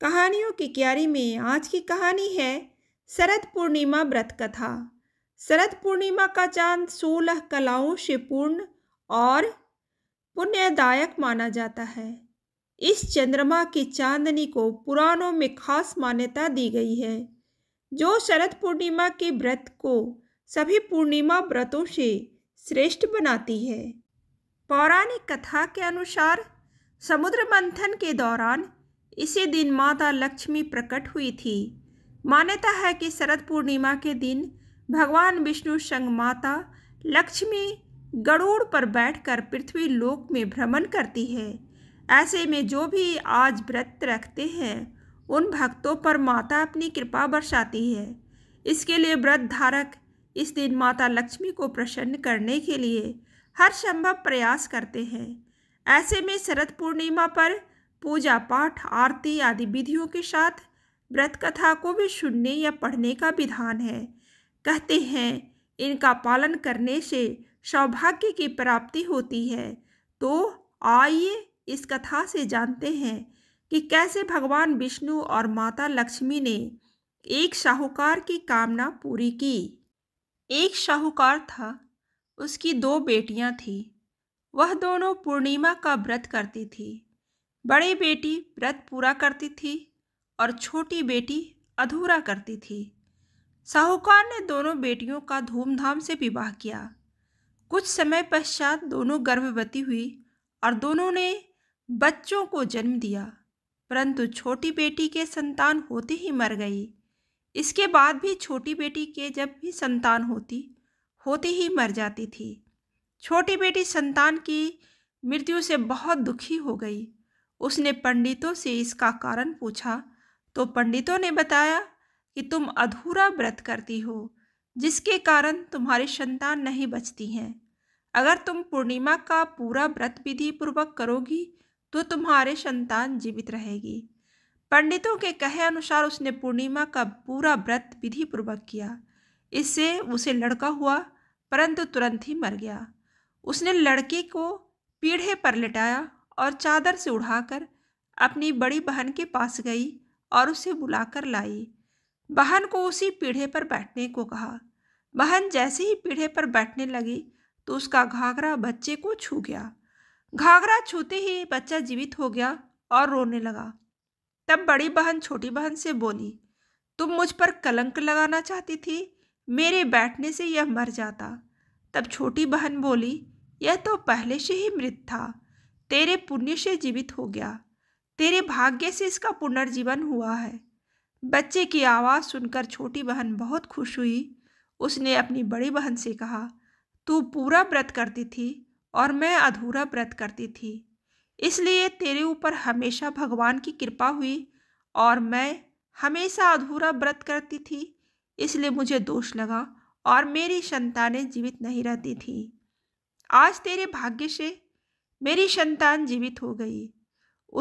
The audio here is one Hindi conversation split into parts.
कहानियों की क्यारी में आज की कहानी है शरद पूर्णिमा व्रत कथा शरद पूर्णिमा का चांद सोलह कलाओं से पूर्ण और पुण्यदायक माना जाता है इस चंद्रमा की चांदनी को पुराणों में खास मान्यता दी गई है जो शरद पूर्णिमा के व्रत को सभी पूर्णिमा व्रतों से श्रेष्ठ बनाती है पौराणिक कथा के अनुसार समुद्र मंथन के दौरान इसी दिन माता लक्ष्मी प्रकट हुई थी मान्यता है कि शरद पूर्णिमा के दिन भगवान विष्णु संग माता लक्ष्मी गरुड़ पर बैठकर पृथ्वी लोक में भ्रमण करती है ऐसे में जो भी आज व्रत रखते हैं उन भक्तों पर माता अपनी कृपा बरसाती है इसके लिए व्रत धारक इस दिन माता लक्ष्मी को प्रसन्न करने के लिए हर संभव प्रयास करते हैं ऐसे में शरद पूर्णिमा पर पूजा पाठ आरती आदि विधियों के साथ व्रत कथा को भी सुनने या पढ़ने का विधान है कहते हैं इनका पालन करने से सौभाग्य की प्राप्ति होती है तो आइए इस कथा से जानते हैं कि कैसे भगवान विष्णु और माता लक्ष्मी ने एक शाहूकार की कामना पूरी की एक शाहूकार था उसकी दो बेटियां थीं वह दोनों पूर्णिमा का व्रत करती थीं बड़ी बेटी व्रत पूरा करती थी और छोटी बेटी अधूरा करती थी साहूकार ने दोनों बेटियों का धूमधाम से विवाह किया कुछ समय पश्चात दोनों गर्भवती हुई और दोनों ने बच्चों को जन्म दिया परंतु छोटी बेटी के संतान होते ही मर गई इसके बाद भी छोटी बेटी के जब भी संतान होती होती ही मर जाती थी छोटी बेटी संतान की मृत्यु से बहुत दुखी हो गई उसने पंडितों से इसका कारण पूछा तो पंडितों ने बताया कि तुम अधूरा व्रत करती हो जिसके कारण तुम्हारी संतान नहीं बचती हैं अगर तुम पूर्णिमा का पूरा व्रत विधि पूर्वक करोगी तो तुम्हारे संतान जीवित रहेगी पंडितों के कहे अनुसार उसने पूर्णिमा का पूरा व्रत विधि पूर्वक किया इससे उसे लड़का हुआ परंतु तुरंत ही मर गया उसने लड़के को पीढ़े पर लिटाया और चादर से उड़ाकर अपनी बड़ी बहन के पास गई और उसे बुलाकर लाई बहन को उसी पीढ़े पर बैठने को कहा बहन जैसे ही पीढ़े पर बैठने लगी तो उसका घाघरा बच्चे को छू गया घाघरा छूते ही बच्चा जीवित हो गया और रोने लगा तब बड़ी बहन छोटी बहन से बोली तुम मुझ पर कलंक लगाना चाहती थी मेरे बैठने से यह मर जाता तब छोटी बहन बोली यह तो पहले से ही मृत था तेरे पुण्य से जीवित हो गया तेरे भाग्य से इसका पुनर्जीवन हुआ है बच्चे की आवाज़ सुनकर छोटी बहन बहुत खुश हुई उसने अपनी बड़ी बहन से कहा तू पूरा व्रत करती थी और मैं अधूरा व्रत करती थी इसलिए तेरे ऊपर हमेशा भगवान की कृपा हुई और मैं हमेशा अधूरा व्रत करती थी इसलिए मुझे दोष लगा और मेरी संतानें जीवित नहीं रहती थी आज तेरे भाग्य से मेरी संतान जीवित हो गई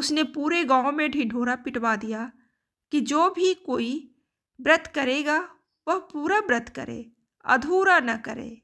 उसने पूरे गांव में ढिढोरा पिटवा दिया कि जो भी कोई व्रत करेगा वह पूरा व्रत करे अधूरा न करे